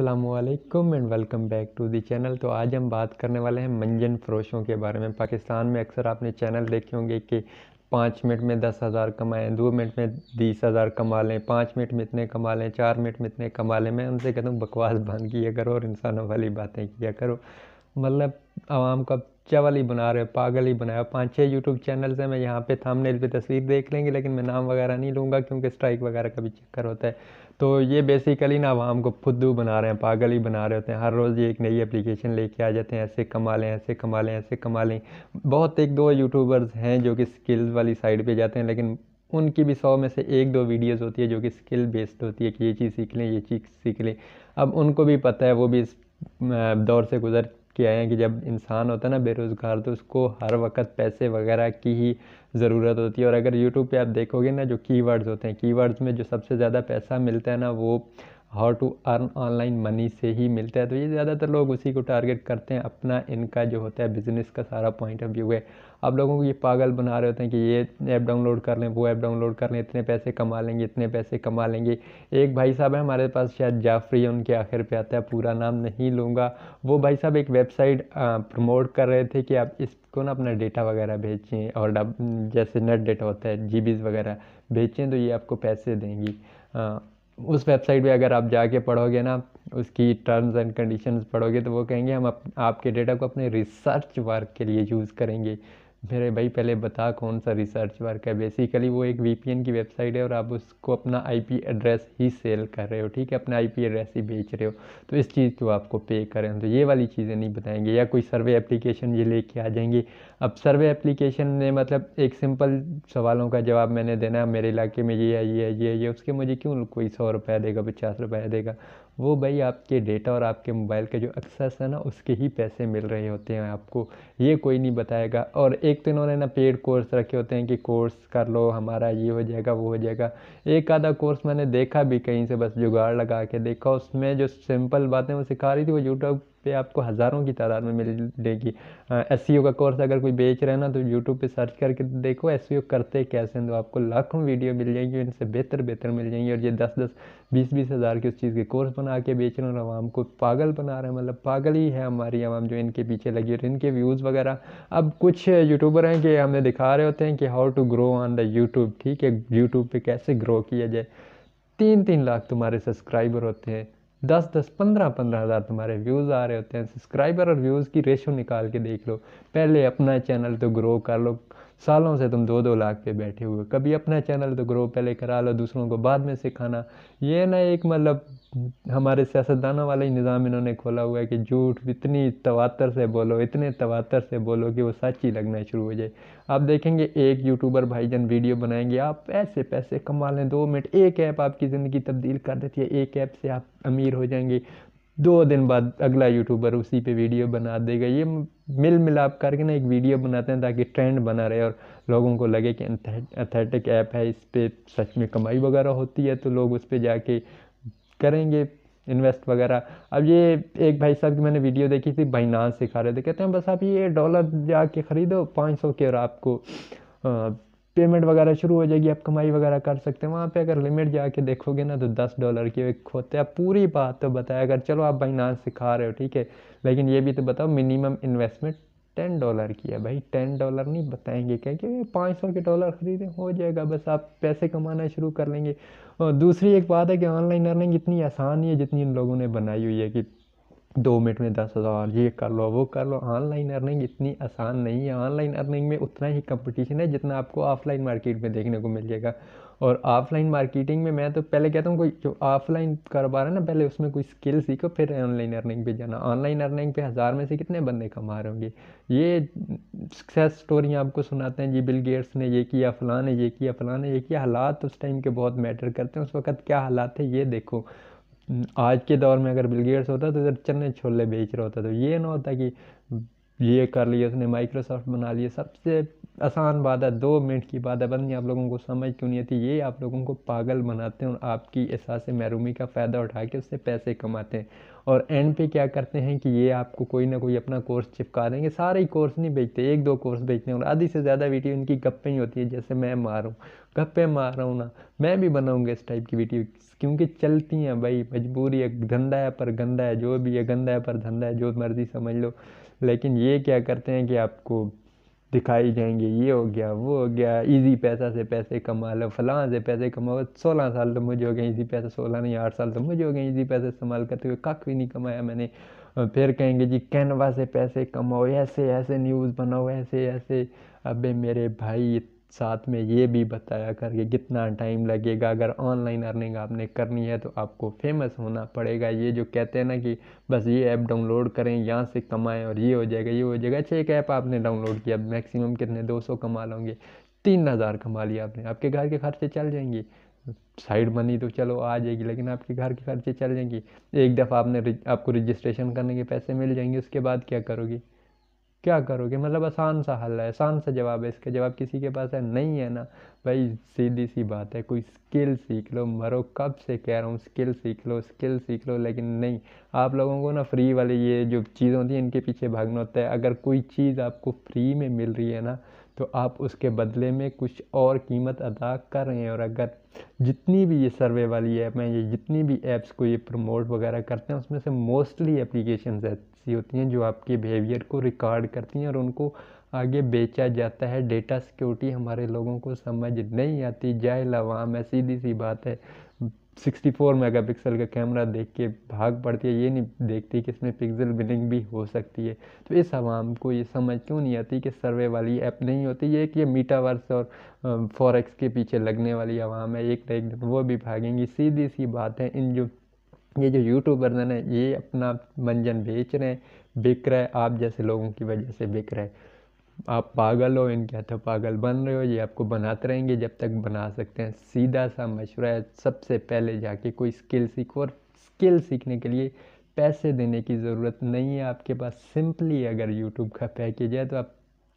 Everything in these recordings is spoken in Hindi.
अल्लाम and welcome back to the channel तो आज हम बात करने वाले हैं मंजन फरोशों के बारे में पाकिस्तान में अक्सर आपने चैनल देखे होंगे कि पाँच मिनट में दस हज़ार कमाएँ दो मिनट में बीस हज़ार कमा लें पाँच मिनट में इतने कमा लें चार मिनट में इतने कमा लें मैं उनसे कहता हूँ बकवास बंद किया करो और इंसानों वाली बातें किया करो मतलब आवाम का चावल ही बना रहे हो पागल ही बनाया पाँच छः यूट्यूब चैनल्स हैं मैं यहाँ पे थामनेल पे तस्वीर देख लेंगे लेकिन मैं नाम वगैरह नहीं लूँगा क्योंकि स्ट्राइक वगैरह का भी चक्कर होता है तो ये बेसिकली ना वहाँ हमको फुद्दू बना रहे हैं पागल ही बना रहे होते हैं हर रोज़ ये एक नई एप्लीकेशन लेके आ जाते हैं ऐसे कमा लें ऐसे कमा लें ऐसे कमा लें बहुत एक दो यूट्यूबर्स हैं जो कि स्किल्स वाली साइड पे जाते हैं लेकिन उनकी भी सौ में से एक दो वीडियोस होती है जो कि स्किल बेस्ड होती है कि ये चीज़ सीख लें ये चीज़ सीख लें अब उनको भी पता है वो भी इस दौर से गुजर किया है कि जब इंसान होता है ना बेरोज़गार तो उसको हर वक्त पैसे वगैरह की ही ज़रूरत होती है और अगर यूट्यूब पे आप देखोगे ना जो कीवर्ड्स होते हैं कीवर्ड्स में जो सबसे ज़्यादा पैसा मिलता है ना वो how to earn online money से ही मिलता है तो ये ज़्यादातर लोग उसी को टारगेट करते हैं अपना इनका जो होता है बिज़नेस का सारा पॉइंट ऑफ व्यू है आप लोगों को ये पागल बना रहे होते हैं कि ये ऐप डाउनलोड कर लें वो ऐप डाउनलोड कर लें इतने पैसे कमा लेंगे इतने पैसे कमा लेंगे एक भाई साहब है हमारे पास शायद जाफरी उनके आखिर पे आता है पूरा नाम नहीं लूँगा वो भाई साहब एक वेबसाइट प्रमोट कर रहे थे कि आप इसको ना अपना डेटा वगैरह भेजें और जैसे नेट डेटा होता है जी वगैरह बेचें तो ये आपको पैसे देंगी उस वेबसाइट पे अगर आप जाके पढ़ोगे ना उसकी टर्म्स एंड कंडीशंस पढ़ोगे तो वो कहेंगे हम अप, आपके डेटा को अपने रिसर्च वर्क के लिए यूज़ करेंगे मेरे भाई पहले बता कौन सा रिसर्च वर्क है बेसिकली वो एक वी की वेबसाइट है और आप उसको अपना आईपी एड्रेस ही सेल कर रहे हो ठीक है अपना आईपी एड्रेस ही बेच रहे हो तो इस चीज़ को आपको पे करें तो ये वाली चीज़ें नहीं बताएंगे या कोई सर्वे एप्लीकेशन ये लेके आ जाएंगे अब सर्वे एप्लीकेशन में मतलब एक सिंपल सवालों का जवाब मैंने देना है मेरे इलाके में ये है ये है ये है ये उसके मुझे क्यों कोई सौ रुपया देगा पचास रुपया देगा वो भाई आपके डेटा और आपके मोबाइल के जो एक्सेस है ना उसके ही पैसे मिल रहे होते हैं आपको ये कोई नहीं बताएगा और एक एक तो इन्होंने ना पेड कोर्स रखे होते हैं कि कोर्स कर लो हमारा ये हो जाएगा वो हो जाएगा एक आधा कोर्स मैंने देखा भी कहीं से बस जुगाड़ लगा के देखा उसमें जो सिंपल बातें वो सिखा रही थी वो यूट्यूब पे आपको हज़ारों की तादाद में मिल जाएगी एस e का कोर्स अगर कोई बेच रहा है ना तो यूट्यूब पर सर्च करके देखो एस e करते कैसे हैं तो आपको लाखों वीडियो मिल जाएगी इनसे बेहतर बेहतर मिल जाएंगी और ये दस दस बीस बीस हज़ार के उस चीज़ के कोर्स बना के बेच रहे हैं और आवाम को पागल बना रहे हैं मतलब पागल ही है हमारी आवाम जो इनके पीछे लगी और इनके व्यूज़ वगैरह अब कुछ यूट्यूबर हैं कि हमें दिखा रहे होते हैं कि how to grow on the YouTube ठीक है यूट्यूब पर कैसे ग्रो किया जाए तीन तीन लाख तुम्हारे सब्सक्राइबर होते हैं दस दस पंद्रह पंद्रह हज़ार तुम्हारे व्यूज़ आ रहे होते हैं सब्सक्राइबर और व्यूज़ की रेशो निकाल के देख लो पहले अपना चैनल तो ग्रो कर लो सालों से तुम दो दो लाख पे बैठे हुए कभी अपना चैनल तो ग्रो पहले करा लो दूसरों को बाद में सिखाना ये ना एक मतलब हमारे सियासतदानों वाला ही निज़ाम इन्होंने खोला हुआ है कि झूठ इतनी तवातर से बोलो इतने तवातर से बोलो कि वो सच ही लगना शुरू हो जाए आप देखेंगे एक यूट्यूबर भाईजान वीडियो बनाएंगे आप पैसे पैसे कमा लें दो मिनट एक ऐप आपकी ज़िंदगी तब्दील कर देती है एक ऐप से आप अमीर हो जाएंगे दो दिन बाद अगला यूट्यूबर उसी पे वीडियो बना देगा ये मिल मिलाप करके ना एक वीडियो बनाते हैं ताकि ट्रेंड बना रहे और लोगों को लगे कि एथेटिक ऐप है इस पर सच में कमाई वगैरह होती है तो लोग उस पर जाके करेंगे इन्वेस्ट वगैरह अब ये एक भाई साहब की मैंने वीडियो देखी थी बाइनास सिखा रहे थे कहते हैं बस आप ये डॉलर जाके ख़रीदो पाँच सौ के और आपको पेमेंट वगैरह शुरू हो जाएगी आप कमाई वगैरह कर सकते हैं वहाँ पे अगर लिमिट जाके देखोगे ना तो दस डॉलर की एक होते हैं पूरी बात तो बताया अगर चलो आप भाई नाच सिखा रहे हो ठीक है लेकिन ये भी तो बताओ मिनिमम इन्वेस्टमेंट टेन डॉलर की है भाई टेन डॉलर नहीं बताएंगे क्या कि पाँच सौ के डॉलर खरीदें हो जाएगा बस आप पैसे कमाना शुरू कर लेंगे और दूसरी एक बात है कि ऑनलाइन अर्निंग इतनी आसान नहीं है जितनी इन लोगों ने बनाई हुई है कि दो मिनट में दस हज़ार ये कर लो वो कर लो ऑनलाइन अर्निंग इतनी आसान नहीं है ऑनलाइन अर्निंग में उतना ही कंपटीशन है जितना आपको ऑफलाइन मार्केट में देखने को मिल जाएगा और ऑफलाइन मार्केटिंग में मैं तो पहले कहता हूँ कोई जो ऑफलाइन कारोबार है ना पहले उसमें कोई स्किल सीखो फिर ऑनलाइन अर्निंग पे जाना ऑनलाइन अर्निंग पे हज़ार में से कितने बंदे कमा रहे होंगे ये सक्सेस स्टोरियाँ आपको सुनाते हैं जी बिल गेट्स ने ये किया फलाने ये किया फलाने ये किया हालात उस टाइम के बहुत मैटर करते हैं उस वक्त क्या हालात है ये देखो आज के दौर में अगर बिलगेट्स होता तो इधर चने छोले बेच रहा होता तो ये ना होता कि ये कर लिए उसने माइक्रोसॉफ्ट बना लिए सबसे आसान बात है दो मिनट की बात है पता नहीं आप लोगों को समझ क्यों नहीं आती ये आप लोगों को पागल बनाते हैं और आपकी एहसास महरूमी का फ़ायदा उठा के उससे पैसे कमाते हैं और एंड पे क्या करते हैं कि ये आपको कोई ना कोई अपना कोर्स चिपका देंगे सारे ही कोर्स नहीं बेचते एक दो कोर्स बेचते हैं और आधी से ज़्यादा वीडियो इनकी गप्पें ही होती है जैसे मैं मारूँ गप्पे मार रहा हूँ ना मैं भी बनाऊँगा इस टाइप की वीडियो क्योंकि चलती हैं भाई मजबूरी है धंधा है पर गंदा है जो भी है गंदा है पर धंधा है जो मर्ज़ी समझ लो लेकिन ये क्या करते हैं कि आपको दिखाई जाएंगे ये हो गया वो हो गया इजी पैसा से पैसे कमा लो फलां से पैसे कमाओ सोलह साल तो मुझे हो गए इजी पैसा सोलह नहीं आठ साल तो मुझे हो गए इजी पैसे इस्तेमाल करते हुए कख भी नहीं कमाया मैंने फिर कहेंगे जी कैनवा से पैसे कमाओ ऐसे ऐसे न्यूज़ बनाओ ऐसे ऐसे अबे मेरे भाई साथ में ये भी बताया करके कितना टाइम लगेगा अगर ऑनलाइन अर्निंग आपने करनी है तो आपको फेमस होना पड़ेगा ये जो कहते हैं ना कि बस ये ऐप डाउनलोड करें यहाँ से कमाएं और ये हो जाएगा ये हो जाएगा अच्छा एक ऐप आपने डाउनलोड किया मैक्सिमम कितने 200 कमा लोगे तीन हज़ार कमा लिया आपने आपके घर के खर्चे चल जाएंगे साइड मनी तो चलो आ जाएगी लेकिन आपके घर के खर्चे चल जाएंगे एक दफ़ा आपने आपको रजिस्ट्रेशन करने के पैसे मिल जाएंगे उसके बाद क्या करोगी क्या करोगे मतलब आसान सा हल है आसान सा जवाब है इसका जवाब किसी के पास है नहीं है ना भाई सीधी सी बात है कोई स्किल सीख लो मरो कब से कह रहा हूँ स्किल सीख लो स्किल सीख लो लेकिन नहीं आप लोगों को ना फ्री वाली ये जो चीज़ होती हैं इनके पीछे भागना होता है अगर कोई चीज़ आपको फ्री में मिल रही है ना तो आप उसके बदले में कुछ और कीमत अदा कर रहे हैं और अगर जितनी भी ये सर्वे वाली ऐप हैं ये जितनी भी ऐप्स को ये प्रमोट वगैरह करते हैं उसमें से मोस्टली एप्लीकेशन है ऐसी होती हैं जो आपके बिहेवियर को रिकॉर्ड करती हैं और उनको आगे बेचा जाता है डेटा सिक्योरिटी हमारे लोगों को समझ नहीं आती जाए लवाम है सीधी सी बात है 64 मेगापिक्सल का कैमरा देख के भाग पड़ती है ये नहीं देखती कि इसमें पिक्सल बिलिंग भी हो सकती है तो इस आवाम को ये समझ क्यों नहीं आती कि सर्वे वाली ऐप नहीं होती ये कि ये मीटावर्स और फॉरेक्स के पीछे लगने वाली आवाम है एक ना एक दिन वो भी भागेंगी सीधी सी बात है इन जो ये जो यूट्यूबर ने ये अपना मंजन बेच रहे हैं बिक रहे आप जैसे लोगों की वजह से बिक रहे आप पागल हो इनके हाथों पागल बन रहे हो ये आपको बनाते रहेंगे जब तक बना सकते हैं सीधा सा मशवरा है सबसे पहले जाके कोई स्किल सीखो और स्किल सीखने के लिए पैसे देने की ज़रूरत नहीं है आपके पास सिंपली अगर यूट्यूब का पैकेज है तो आप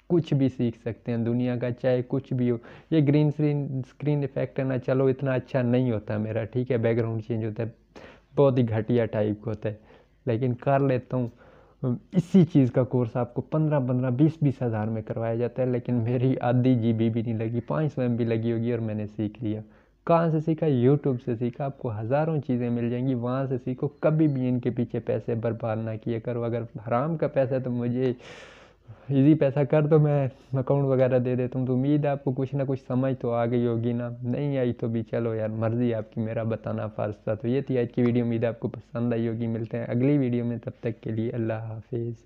कुछ भी सीख सकते हैं दुनिया का चाहे कुछ भी हो ये ग्रीन स्क्रीन स्क्रीन इफेक्ट है ना चलो इतना अच्छा नहीं होता मेरा ठीक है बैकग्राउंड चेंज होता है बहुत ही घटिया टाइप का होता है लेकिन कर लेता हूँ इसी चीज़ का कोर्स आपको पंद्रह पंद्रह बीस बीस हज़ार में करवाया जाता है लेकिन मेरी आधी जी बी भी नहीं लगी पाँच सौ एम भी लगी होगी और मैंने सीख लिया कहाँ से सीखा यूट्यूब से सीखा आपको हज़ारों चीज़ें मिल जाएंगी वहाँ से सीखो कभी भी इनके पीछे पैसे बर्बाद ना किया करो अगर हराम का पैसा है तो मुझे इजी पैसा कर दो मैं अकाउंट वगैरह दे देता हूँ तो उम्मीद है आपको कुछ ना कुछ समझ तो आ गई होगी ना नहीं आई तो भी चलो यार मर्ज़ी आपकी मेरा बताना फ़र्ज था तो ये थी आज की वीडियो उम्मीद है आपको पसंद आई होगी मिलते हैं अगली वीडियो में तब तक के लिए अल्लाह हाफिज़